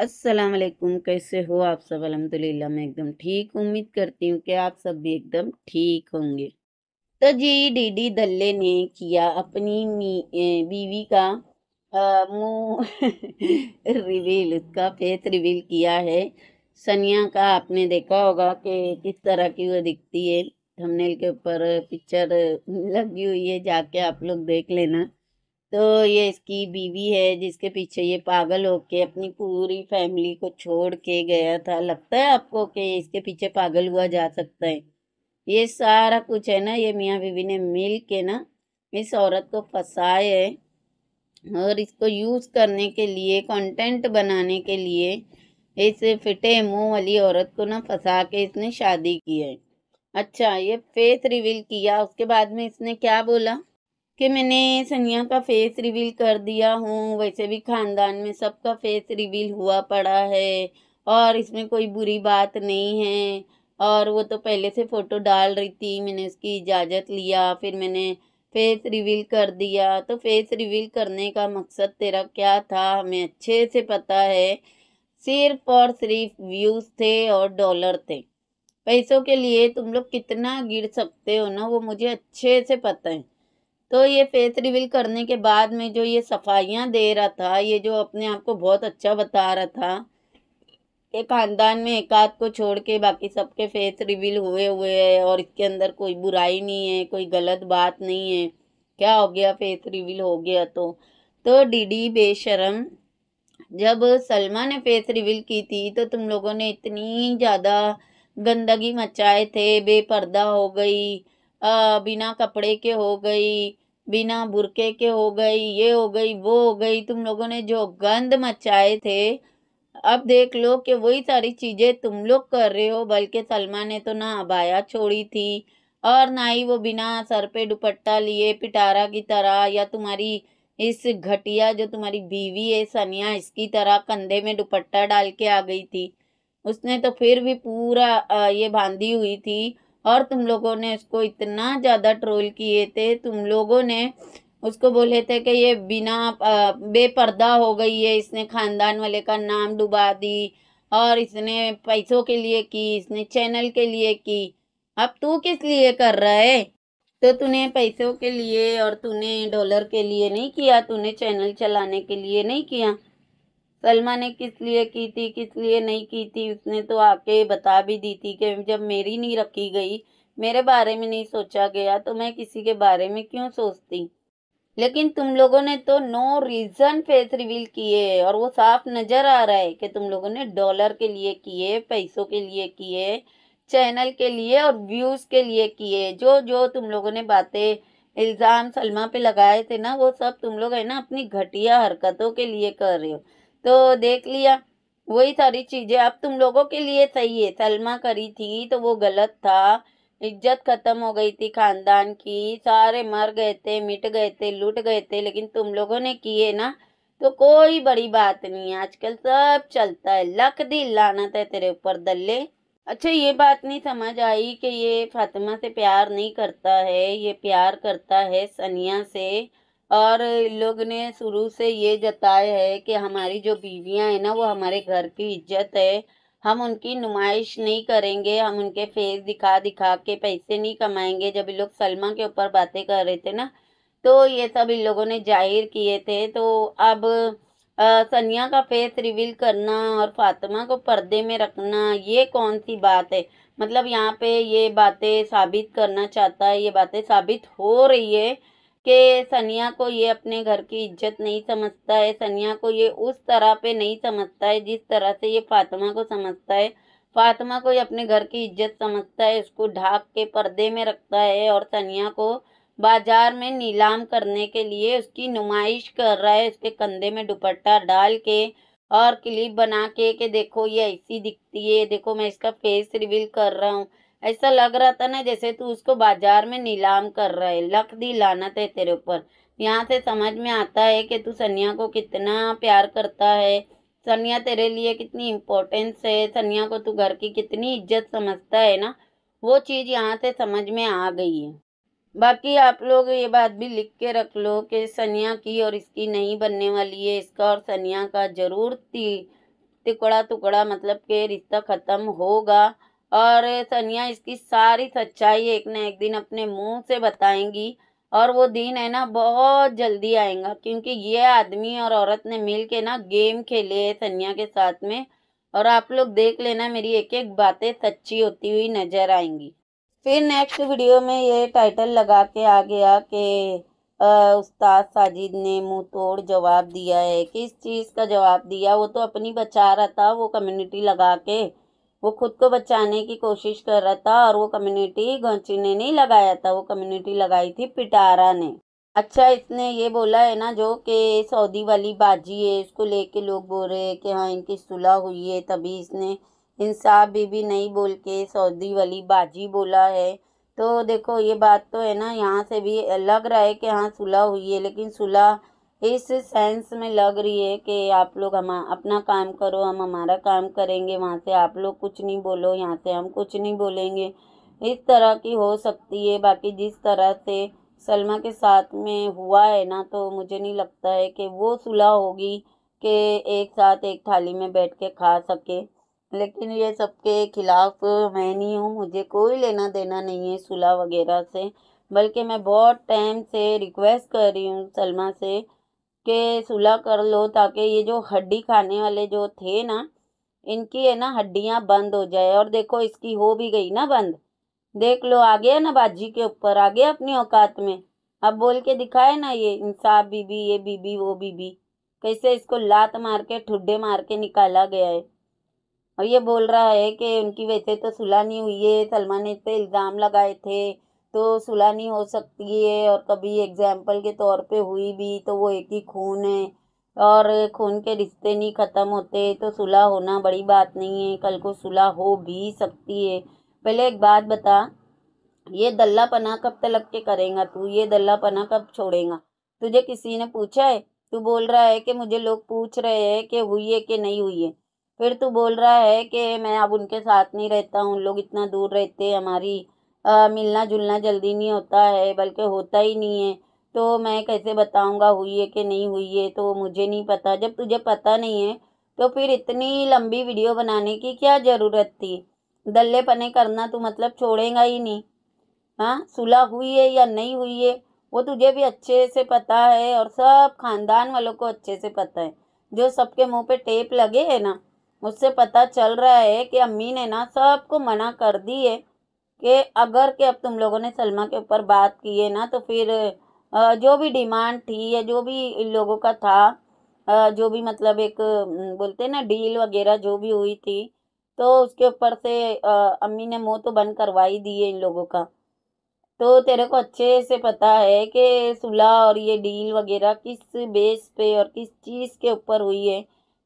अस्सलाम वालेकुम कैसे हो आप सब अलहमदिल्ला मैं एकदम ठीक उम्मीद करती हूँ कि आप सब भी एकदम ठीक होंगे तो जी डीडी दल्ले ने किया अपनी बीवी का मुंह रिवील उसका फेस रिवील किया है सनिया का आपने देखा होगा कि किस तरह की वो दिखती है थंबनेल के ऊपर पिक्चर लगी हुई है जाके आप लोग देख लेना तो ये इसकी बीवी है जिसके पीछे ये पागल होके अपनी पूरी फैमिली को छोड़ के गया था लगता है आपको कि इसके पीछे पागल हुआ जा सकता है ये सारा कुछ है ना ये मियाँ बीवी ने मिल के ना इस औरत को फंसाए है और इसको यूज़ करने के लिए कंटेंट बनाने के लिए इस फिटे मुंह वाली औरत को ना फंसा के इसने शादी की है अच्छा ये फेस रिवील किया उसके बाद में इसने क्या बोला कि मैंने सनिया का फेस रिवील कर दिया हूँ वैसे भी ख़ानदान में सबका फेस रिवील हुआ पड़ा है और इसमें कोई बुरी बात नहीं है और वो तो पहले से फ़ोटो डाल रही थी मैंने उसकी इजाज़त लिया फिर मैंने फेस रिवील कर दिया तो फेस रिवील करने का मकसद तेरा क्या था हमें अच्छे से पता है सिर्फ और सिर्फ व्यूज़ थे और डॉलर थे पैसों के लिए तुम लोग कितना गिर सकते हो ना वो मुझे अच्छे से पता है तो ये फेस रिविल करने के बाद में जो ये सफाइयाँ दे रहा था ये जो अपने आप को बहुत अच्छा बता रहा था कि खानदान में एक आध को छोड़ के बाकी सबके फेस रिविल हुए हुए है और इसके अंदर कोई बुराई नहीं है कोई गलत बात नहीं है क्या हो गया फेस रिविल हो गया तो तो डीडी बेशरम जब सलमा ने फेस रिविल की थी तो तुम लोगों ने इतनी ज़्यादा गंदगी मचाए थे बेपर्दा हो गई बिना कपड़े के हो गई बिना बुरके के हो गई ये हो गई वो हो गई तुम लोगों ने जो गंद मचाए थे अब देख लो कि वही सारी चीज़ें तुम लोग कर रहे हो बल्कि सलमा ने तो ना अबाया छोड़ी थी और ना ही वो बिना सर पे दुपट्टा लिए पिटारा की तरह या तुम्हारी इस घटिया जो तुम्हारी बीवी है सनिया इसकी तरह कंधे में दुपट्टा डाल के आ गई थी उसने तो फिर भी पूरा ये बांधी हुई थी और तुम लोगों ने उसको इतना ज़्यादा ट्रोल किए थे तुम लोगों ने उसको बोले थे कि ये बिना बेपर्दा हो गई है इसने ख़ानदान वाले का नाम डुबा दी और इसने पैसों के लिए की इसने चैनल के लिए की अब तू किस लिए कर रहा है तो तूने पैसों के लिए और तूने डॉलर के लिए नहीं किया तूने चैनल चलाने के लिए नहीं किया सलमा ने किस लिए की थी किस लिए नहीं की थी उसने तो आके बता भी दी थी कि जब मेरी नहीं रखी गई मेरे बारे में नहीं सोचा गया तो मैं किसी के बारे में क्यों सोचती लेकिन तुम लोगों ने तो नो रीज़न फेस रिवील किए और वो साफ नज़र आ रहा है कि तुम लोगों ने डॉलर के लिए किए पैसों के लिए किए चैनल के लिए और व्यूज़ के लिए किए जो जो तुम लोगों ने बातें इल्ज़ाम सलमा पे लगाए थे ना वो सब तुम लोग है ना अपनी घटिया हरकतों के लिए कर रहे हो तो देख लिया वही सारी चीज़ें अब तुम लोगों के लिए सही है सलमा करी थी तो वो गलत था इज्जत खत्म हो गई थी खानदान की सारे मर गए थे मिट गए थे लूट गए थे लेकिन तुम लोगों ने किए ना तो कोई बड़ी बात नहीं है आजकल सब चलता है लक दी लानत है तेरे ऊपर दल्ले अच्छा ये बात नहीं समझ आई कि ये फातिमा से प्यार नहीं करता है ये प्यार करता है सनिया से और इन लोग ने शुरू से ये जताया है कि हमारी जो बीवियां हैं ना वो हमारे घर की इज्जत है हम उनकी नुमाइश नहीं करेंगे हम उनके फेस दिखा दिखा के पैसे नहीं कमाएंगे जब इन लोग सलमा के ऊपर बातें कर रहे थे ना तो ये सब इन लोगों ने जाहिर किए थे तो अब सनिया का फेस रिवील करना और फातिमा को पर्दे में रखना ये कौन सी बात है मतलब यहाँ पे ये बातें साबित करना चाहता है ये बातें साबित हो रही है कि सनिया को ये अपने घर की इज्जत नहीं समझता है सनिया को ये उस तरह पे नहीं समझता है जिस तरह से ये फातिमा को समझता है फातिमा को ये अपने घर की इज्जत समझता है उसको ढाक के पर्दे में रखता है और सनिया को बाजार में नीलाम करने के लिए उसकी नुमाइश कर रहा है उसके कंधे में दुपट्टा डाल के और क्लिप बना के के देखो ये ऐसी दिखती है देखो मैं इसका फेस रिवील कर रहा हूँ ऐसा लग रहा था ना जैसे तू उसको बाजार में नीलाम कर रहा है लख दी लानत है तेरे ऊपर यहाँ से समझ में आता है कि तू सनिया को कितना प्यार करता है सनिया तेरे लिए कितनी इम्पोर्टेंस है सनिया को तू घर की कितनी इज्जत समझता है ना वो चीज़ यहाँ से समझ में आ गई है बाकी आप लोग ये बात भी लिख के रख लो कि सनिया की और इसकी नहीं बनने वाली है इसका और सनिया का ज़रूर ती टुकड़ा टुकड़ा मतलब के रिश्ता ख़त्म होगा और सनिया इसकी सारी सच्चाई एक ना एक दिन अपने मुंह से बताएंगी और वो दिन है ना बहुत जल्दी आएगा क्योंकि ये आदमी और औरत ने मिल के ना गेम खेले है सनिया के साथ में और आप लोग देख लेना मेरी एक एक बातें सच्ची होती हुई नज़र आएंगी फिर नेक्स्ट वीडियो में ये टाइटल लगा के आ गया कि उस्ताद साजिद ने मुंह तोड़ जवाब दिया है किस चीज़ का जवाब दिया वो तो अपनी बचा रहा था वो कम्युनिटी लगा के वो खुद को बचाने की कोशिश कर रहा था और वो कम्युनिटी घोंची ने नहीं लगाया था वो कम्युनिटी लगाई थी पिटारा ने अच्छा इसने ये बोला है ना जो कि सऊदी वाली बाजी है इसको लेके लोग बोल रहे हैं कि हाँ इनकी सुलह हुई है तभी इसने इंसाफ भी भी नहीं बोल के सऊदी वाली बाजी बोला है तो देखो ये बात तो है ना यहाँ से भी लग रहा है कि हाँ सुलह हुई है लेकिन सुलह इस सेंस में लग रही है कि आप लोग हम अपना काम करो हम हमारा काम करेंगे वहाँ से आप लोग कुछ नहीं बोलो यहाँ से हम कुछ नहीं बोलेंगे इस तरह की हो सकती है बाकी जिस तरह से सलमा के साथ में हुआ है ना तो मुझे नहीं लगता है कि वो सुलह होगी कि एक साथ एक थाली में बैठ के खा सके लेकिन ये सबके खिलाफ मैं नहीं हूँ मुझे कोई लेना देना नहीं है सुलह वगैरह से बल्कि मैं बहुत टाइम से रिक्वेस्ट कर रही हूँ सलमा से के सुलह कर लो ताकि ये जो हड्डी खाने वाले जो थे ना इनकी है ना हड्डियाँ बंद हो जाए और देखो इसकी हो भी गई ना बंद देख लो आ गया ना बाजी के ऊपर आ गया अपनी औकात में अब बोल के दिखाए ना ये इंसाफ बीबी ये बीबी वो बीबी कैसे इसको लात मार के ठुड्डे मार के निकाला गया है और ये बोल रहा है कि उनकी वैसे तो सुलह नहीं हुई है सलमान ने इस पर इल्ज़ाम लगाए थे तो सुलानी हो सकती है और कभी एग्जाम्पल के तौर पे हुई भी तो वो एक ही खून है और खून के रिश्ते नहीं ख़त्म होते तो सुलह होना बड़ी बात नहीं है कल को सुलह हो भी सकती है पहले एक बात बता ये दल्ला पना कब तलब के करेगा तू ये दल्ला पना कब छोड़ेगा तुझे किसी ने पूछा है तू बोल रहा है कि मुझे लोग पूछ रहे हैं कि हुई है कि नहीं हुई है फिर तू बोल रहा है कि मैं अब उनके साथ नहीं रहता उन लोग इतना दूर रहते हमारी आ, मिलना जुलना जल्दी नहीं होता है बल्कि होता ही नहीं है तो मैं कैसे बताऊंगा हुई है कि नहीं हुई है तो मुझे नहीं पता जब तुझे पता नहीं है तो फिर इतनी लंबी वीडियो बनाने की क्या ज़रूरत थी दल्ले पने करना तो मतलब छोड़ेगा ही नहीं हाँ सुलह हुई है या नहीं हुई है वो तुझे भी अच्छे से पता है और सब खानदान वालों को अच्छे से पता है जो सबके मुंह पे टेप लगे है ना उससे पता चल रहा है कि अम्मी ने ना सबको मना कर दी है कि अगर के अब तुम लोगों ने सलमा के ऊपर बात की है ना तो फिर जो भी डिमांड थी या जो भी इन लोगों का था जो भी मतलब एक बोलते ना डील वगैरह जो भी हुई थी तो उसके ऊपर से अम्मी ने मुँह तो बंद करवा ही दी है इन लोगों का तो तेरे को अच्छे से पता है कि सुलह और ये डील वगैरह किस बेस पे और किस चीज़ के ऊपर हुई है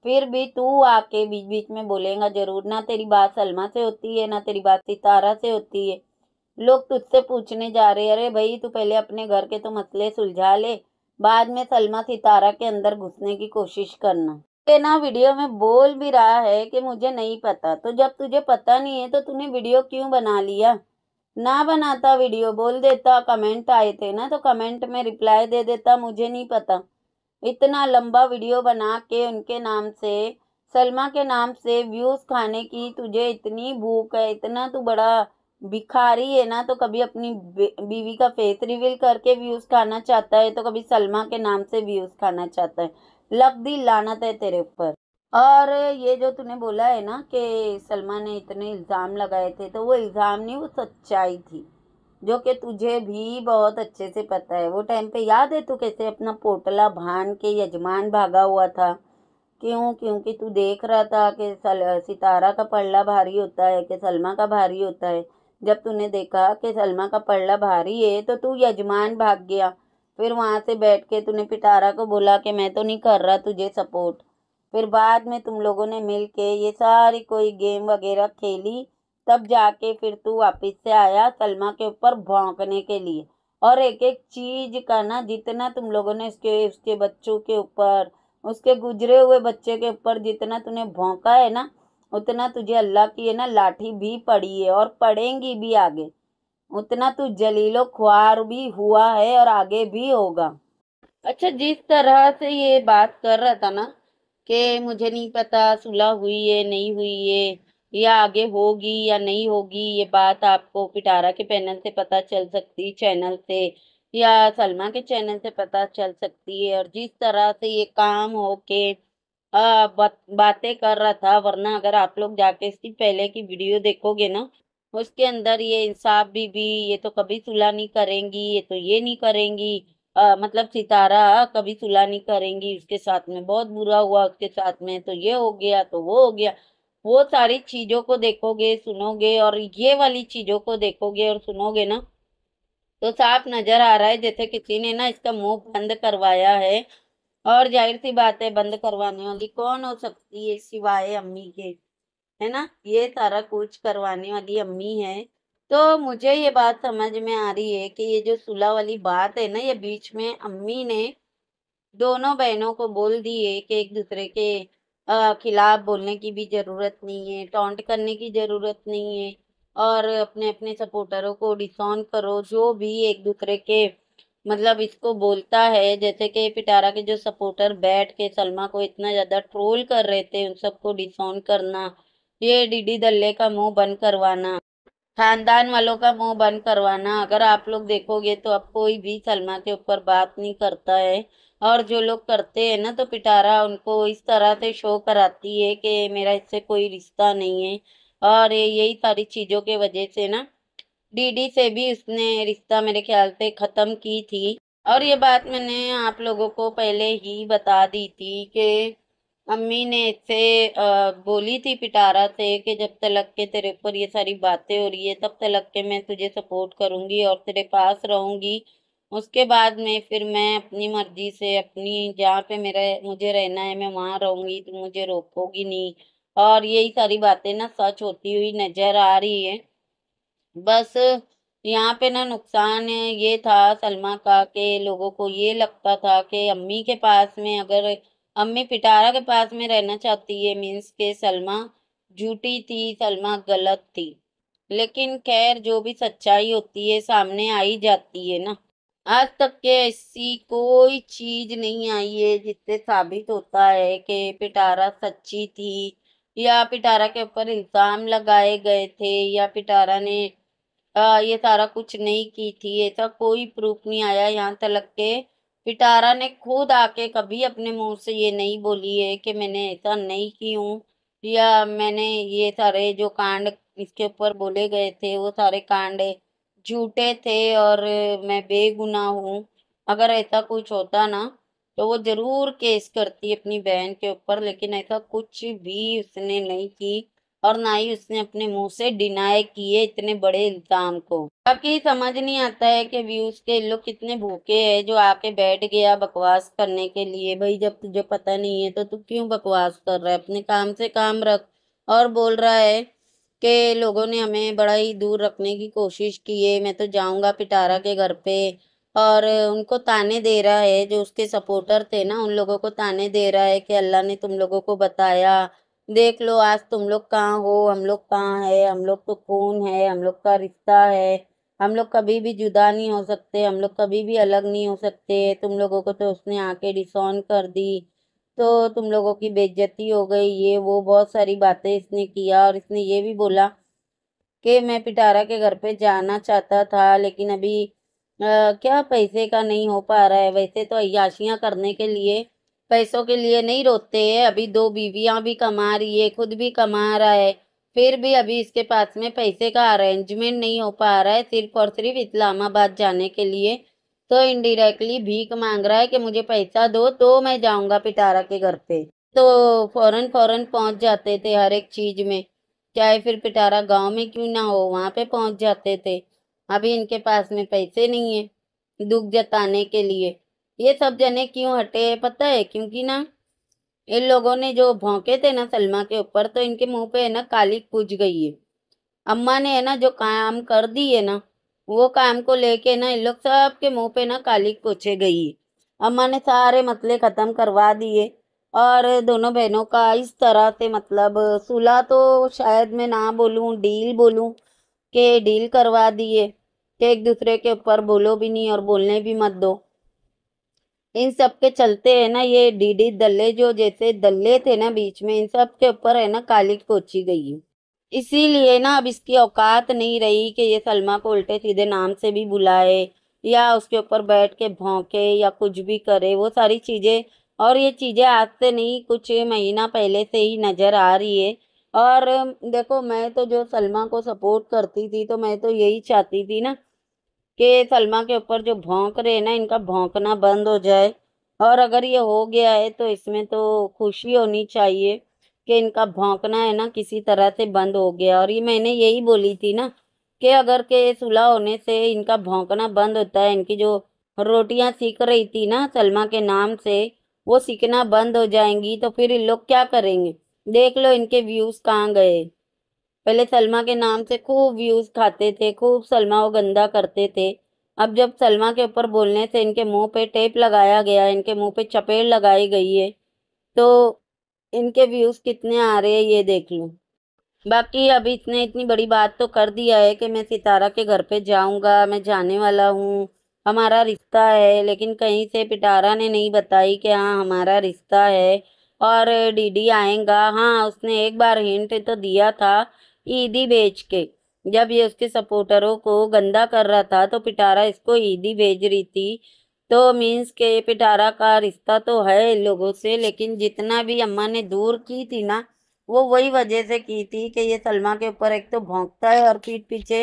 फिर भी तू आके बीच बीच में बोलेगा जरूर ना तेरी बात सलमा से होती है ना तेरी बात सितारा से होती है लोग तुझसे पूछने जा रहे अरे भाई तू पहले अपने घर के तो मसले सुलझा ले बाद में सलमा सितारा के अंदर घुसने की कोशिश करना ये ना वीडियो में बोल भी रहा है कि मुझे नहीं पता तो जब तुझे पता नहीं है तो तूने वीडियो क्यों बना लिया ना बनाता वीडियो बोल देता कमेंट आए थे ना तो कमेंट में रिप्लाई दे देता मुझे नहीं पता इतना लंबा वीडियो बना के उनके नाम से सलमा के नाम से व्यूज़ खाने की तुझे इतनी भूख है इतना तू बड़ा भिखारी है ना तो कभी अपनी बीवी का फेस रिवील करके व्यूज़ खाना चाहता है तो कभी सलमा के नाम से व्यूज़ खाना चाहता है लग दी लानत है तेरे ऊपर और ये जो तूने बोला है ना कि सलमा ने इतने इल्ज़ाम लगाए थे तो वो इल्ज़ाम नहीं वो सच्चाई थी जो कि तुझे भी बहुत अच्छे से पता है वो टाइम पे याद है तू कैसे अपना पोटला भान के यजमान भागा हुआ था क्यों क्योंकि तू देख रहा था कि सल सितारा का पल्ला भारी होता है कि सलमा का भारी होता है जब तूने देखा कि सलमा का पल्ला भारी है तो तू यजमान भाग गया फिर वहाँ से बैठ के तूने पिटारा को बोला कि मैं तो नहीं कर रहा तुझे सपोर्ट फिर बाद में तुम लोगों ने मिल के ये सारी कोई गेम वगैरह खेली तब जाके फिर तू वापस से आया सलमा के ऊपर भौंकने के लिए और एक एक चीज़ का ना जितना तुम लोगों ने उसके उसके बच्चों के ऊपर उसके गुजरे हुए बच्चे के ऊपर जितना तूने भौंका है ना उतना तुझे अल्लाह की है ना लाठी भी पड़ी है और पड़ेंगी भी आगे उतना तू जलीलो ख्वार भी हुआ है और आगे भी होगा अच्छा जिस तरह से ये बात कर रहा था ना कि मुझे नहीं पता सुलह हुई है नहीं हुई है या आगे होगी या नहीं होगी ये बात आपको पिटारा के पैनल से पता चल सकती चैनल से या सलमा के चैनल से पता चल सकती है और जिस तरह से ये काम हो के आ, बातें कर रहा था वरना अगर आप लोग जाके इसकी पहले की वीडियो देखोगे ना उसके अंदर ये इंसाफ भी भी ये तो कभी सुलह नहीं करेंगी ये तो ये नहीं करेंगी आ, मतलब सितारा कभी सुलह नहीं करेंगी उसके साथ में बहुत बुरा हुआ उसके साथ में तो ये हो गया तो वो हो गया वो सारी चीज़ों को देखोगे सुनोगे और ये वाली चीज़ों को देखोगे और सुनोगे ना तो साफ नज़र आ रहा है जैसे किसी ने ना इसका मुंह बंद करवाया है और जाहिर सी बात है बंद करवाने वाली कौन हो सकती है सिवाय अम्मी के है ना ये सारा कुछ करवाने वाली अम्मी है तो मुझे ये बात समझ में आ रही है कि ये जो सुलह वाली बात है ना ये बीच में अम्मी ने दोनों बहनों को बोल दी है कि एक दूसरे के खिलाफ बोलने की भी ज़रूरत नहीं है टॉन्ट करने की ज़रूरत नहीं है और अपने अपने सपोर्टरों को डिसॉन करो जो भी एक दूसरे के मतलब इसको बोलता है जैसे कि पिटारा के जो सपोर्टर बैठ के सलमा को इतना ज़्यादा ट्रोल कर रहे थे उन सबको डिसॉन करना ये डीडी दल्ले का मुंह बंद करवाना खानदान वालों का मुंह बंद करवाना अगर आप लोग देखोगे तो अब कोई भी सलमा के ऊपर बात नहीं करता है और जो लोग करते हैं ना तो पिटारा उनको इस तरह से शो कराती है कि मेरा इससे कोई रिश्ता नहीं है और यही सारी चीज़ों के वजह से ना डीडी से भी उसने रिश्ता मेरे ख्याल से ख़त्म की थी और ये बात मैंने आप लोगों को पहले ही बता दी थी कि अम्मी ने इससे बोली थी पिटारा से कि जब तलक के तेरे ऊपर ये सारी बातें हो रही है तब तलक के मैं तुझे सपोर्ट करूँगी और तेरे पास रहूँगी उसके बाद में फिर मैं अपनी मर्जी से अपनी जहाँ पे मेरा मुझे रहना है मैं वहाँ रहूँगी तो मुझे रोकोगी नहीं और यही सारी बातें ना सच होती हुई नज़र आ रही है बस यहाँ पे ना नुकसान ये था सलमा का कि लोगों को ये लगता था कि अम्मी के पास में अगर अम्मी पिटारा के पास में रहना चाहती है मीन्स के सलमा झूठी थी सलमा गलत थी लेकिन खैर जो भी सच्चाई होती है सामने आई जाती है ना आज तक के ऐसी कोई चीज़ नहीं आई है जिससे साबित होता है कि पिटारा सच्ची थी या पिटारा के ऊपर इल्ज़ाम लगाए गए थे या पिटारा ने आ, ये सारा कुछ नहीं की थी ऐसा कोई प्रूफ नहीं आया यहाँ तक के पिटारा ने खुद आके कभी अपने मुंह से ये नहीं बोली है कि मैंने ऐसा नहीं की हूँ या मैंने ये सारे जो कांड इसके ऊपर बोले गए थे वो सारे कांड झूठे थे और मैं बेगुनाह हूँ अगर ऐसा कुछ होता ना तो वो ज़रूर केस करती अपनी बहन के ऊपर लेकिन ऐसा कुछ भी उसने नहीं की और ना ही उसने अपने मुंह से डिनाई किए इतने बड़े इल्ज़ाम को आपकी समझ नहीं आता है कि व्यूज़ के लोग कितने भूखे हैं जो आके बैठ गया बकवास करने के लिए भाई जब तुझे पता नहीं है तो तू क्यों बकवास कर रहा है अपने काम से काम रख और बोल रहा है कि लोगों ने हमें बड़ा ही दूर रखने की कोशिश की है मैं तो जाऊँगा पिटारा के घर पे और उनको ताने दे रहा है जो उसके सपोर्टर थे ना उन लोगों को ताने दे रहा है कि अल्लाह ने तुम लोगों को बताया देख लो आज तुम लोग कहाँ हो हम लोग कहाँ है हम लोग तो खून है हम लोग का रिश्ता है हम लोग कभी भी जुदा नहीं हो सकते हम लोग कभी भी अलग नहीं हो सकते तुम लोगों को तो उसने आके डिसऑन कर दी तो तुम लोगों की बेइज्जती हो गई ये वो बहुत सारी बातें इसने किया और इसने ये भी बोला कि मैं पिटारा के घर पे जाना चाहता था लेकिन अभी आ, क्या पैसे का नहीं हो पा रहा है वैसे तो अयाशियाँ करने के लिए पैसों के लिए नहीं रोते हैं अभी दो बीवियाँ भी कमा रही है खुद भी कमा रहा है फिर भी अभी इसके पास में पैसे का अरेंजमेंट नहीं हो पा रहा है सिर्फ और सिर्फ इस्लामाबाद जाने के लिए तो इनडायरेक्टली भीख मांग रहा है कि मुझे पैसा दो तो मैं जाऊँगा पिटारा के घर पे तो फ़ौरन फ़ौरन पहुँच जाते थे हर एक चीज़ में चाहे फिर पिटारा गांव में क्यों ना हो वहाँ पे पहुँच जाते थे अभी इनके पास में पैसे नहीं है दुख जताने के लिए ये सब जने क्यों हटे पता है क्योंकि ना इन लोगों ने जो भौंके थे ना सलमा के ऊपर तो इनके मुंह पे है ना काली पूज गई है अम्मा ने है ना जो काम कर दी है ना वो काम को लेके ना इन लोग सब के मुंह पे ना काली पूछे गई है अम्मा ने सारे मतले ख़त्म करवा दिए और दोनों बहनों का इस तरह से मतलब सुलह तो शायद मैं ना बोलूँ डील बोलूँ के डील करवा दिए कि एक दूसरे के ऊपर बोलो भी नहीं और बोलने भी मत दो इन सब के चलते है ना ये डीडी दल्ले जो जैसे दल्ले थे ना बीच में इन सब के ऊपर है ना काली पोची गई है इसीलिए ना अब इसकी औकात नहीं रही कि ये सलमा को उल्टे सीधे नाम से भी बुलाए या उसके ऊपर बैठ के भौंके या कुछ भी करे वो सारी चीज़ें और ये चीज़ें आज से नहीं कुछ महीना पहले से ही नज़र आ रही है और देखो मैं तो जो सलमा को सपोर्ट करती थी तो मैं तो यही चाहती थी ना कि सलमा के ऊपर जो भौंक रहे हैं ना इनका भौंकना बंद हो जाए और अगर ये हो गया है तो इसमें तो खुशी होनी चाहिए कि इनका भौंकना है ना किसी तरह से बंद हो गया और ये मैंने यही बोली थी ना कि अगर के सुलह होने से इनका भौंकना बंद होता है इनकी जो रोटियां सीख रही थी ना सलमा के नाम से वो सीखना बंद हो जाएंगी तो फिर इन लोग क्या करेंगे देख लो इनके व्यूज़ कहाँ गए पहले सलमा के नाम से खूब व्यूज़ खाते थे खूब सलमा को गंदा करते थे अब जब सलमा के ऊपर बोलने से इनके मुंह पे टेप लगाया गया इनके मुंह पे चपेट लगाई गई है तो इनके व्यूज़ कितने आ रहे हैं ये देख लूँ बाकी अभी इतने इतनी बड़ी बात तो कर दिया है कि मैं सितारा के घर पे जाऊंगा मैं जाने वाला हूँ हमारा रिश्ता है लेकिन कहीं से पिटारा ने नहीं बताई कि हाँ हमारा रिश्ता है और डीडी आएगा हाँ उसने एक बार हिंट तो दिया था ईदी बेच के जब ये उसके सपोर्टरों को गंदा कर रहा था तो पिटारा इसको ईदी भेज रही थी तो मीन्स के पिटारा का रिश्ता तो है लोगों से लेकिन जितना भी अम्मा ने दूर की थी ना वो वही वजह से की थी कि ये सलमा के ऊपर एक तो भोंकता है और पीठ पीछे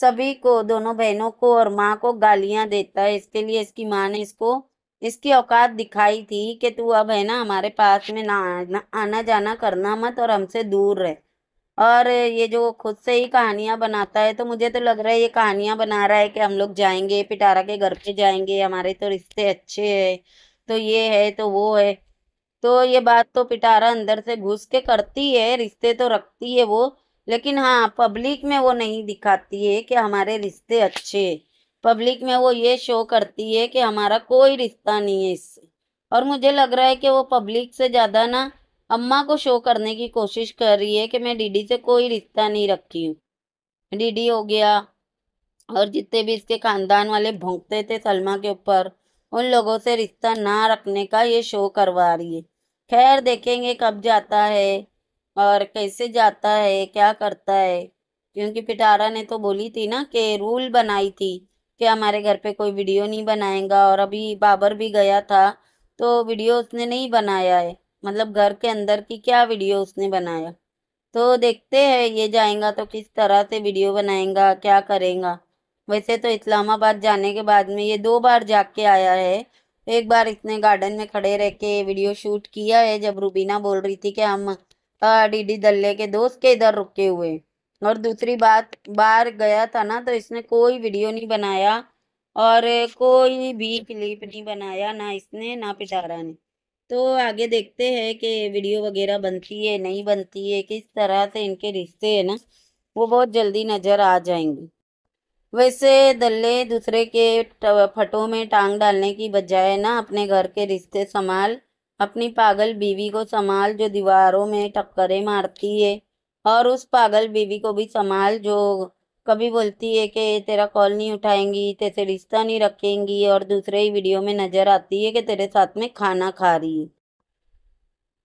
सभी को दोनों बहनों को और माँ को गालियाँ देता है इसके लिए इसकी माँ ने इसको इसकी औकात दिखाई थी कि तू अब है ना हमारे पास में ना आना आना जाना करना मत और हमसे दूर रह और ये जो खुद से ही कहानियाँ बनाता है तो मुझे तो लग रहा है ये कहानियाँ बना रहा है कि हम लोग जाएंगे पिटारा के घर पे जाएंगे हमारे तो रिश्ते अच्छे हैं तो ये है तो वो है तो ये बात तो पिटारा अंदर से घुस के करती है रिश्ते तो रखती है वो लेकिन हाँ पब्लिक में वो नहीं दिखाती है कि हमारे रिश्ते अच्छे पब्लिक में वो ये शो करती है कि हमारा कोई रिश्ता नहीं है इससे और मुझे लग रहा है कि वो पब्लिक से ज़्यादा ना अम्मा को शो करने की कोशिश कर रही है कि मैं डीडी से कोई रिश्ता नहीं रखी हूँ डीडी हो गया और जितने भी इसके खानदान वाले भोंकते थे सलमा के ऊपर उन लोगों से रिश्ता ना रखने का ये शो करवा रही है खैर देखेंगे कब जाता है और कैसे जाता है क्या करता है क्योंकि पिटारा ने तो बोली थी ना कि रूल बनाई थी कि हमारे घर पे कोई वीडियो नहीं बनाएगा और अभी बाबर भी गया था तो वीडियो उसने नहीं बनाया है मतलब घर के अंदर की क्या वीडियो उसने बनाया तो देखते हैं ये जाएगा तो किस तरह से वीडियो बनाएगा क्या करेगा वैसे तो इस्लामाबाद जाने के बाद में ये दो बार जा के आया है एक बार इसने गार्डन में खड़े रह के वीडियो शूट किया है जब रूबीना बोल रही थी कि हम डी डी दल्ले के दोस्त के इधर रुके हुए और दूसरी बात बार गया था ना तो इसने कोई वीडियो नहीं बनाया और कोई भी क्लिप नहीं बनाया ना इसने ना पिटारा ने तो आगे देखते हैं कि वीडियो वगैरह बनती है नहीं बनती है किस तरह से इनके रिश्ते हैं ना वो बहुत जल्दी नज़र आ जाएंगे वैसे दल्ले दूसरे के फटों में टांग डालने की बजाय ना अपने घर के रिश्ते संभाल अपनी पागल बीवी को संभाल जो दीवारों में टक्करें मारती है और उस पागल बीवी को भी संभाल जो कभी बोलती है कि तेरा कॉल नहीं उठाएंगी तेरे से रिश्ता नहीं रखेंगी और दूसरे ही वीडियो में नज़र आती है कि तेरे साथ में खाना खा रही है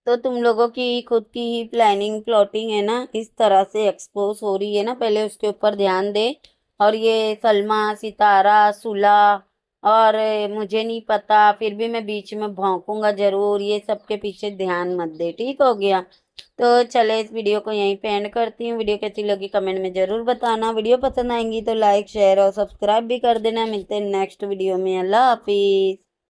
तो तुम लोगों की खुद की ही प्लानिंग प्लॉटिंग है ना इस तरह से एक्सपोज हो रही है ना पहले उसके ऊपर ध्यान दे और ये सलमा सितारा सुला और मुझे नहीं पता फिर भी मैं बीच में भौंकूंगा ज़रूर ये सब के पीछे ध्यान मत दे ठीक हो गया तो चले इस वीडियो को यहीं पे एंड करती हूँ वीडियो कैसी लगी कमेंट में ज़रूर बताना वीडियो पसंद आएंगी तो लाइक शेयर और सब्सक्राइब भी कर देना मिलते हैं नेक्स्ट वीडियो में अल्लाह हाफिज़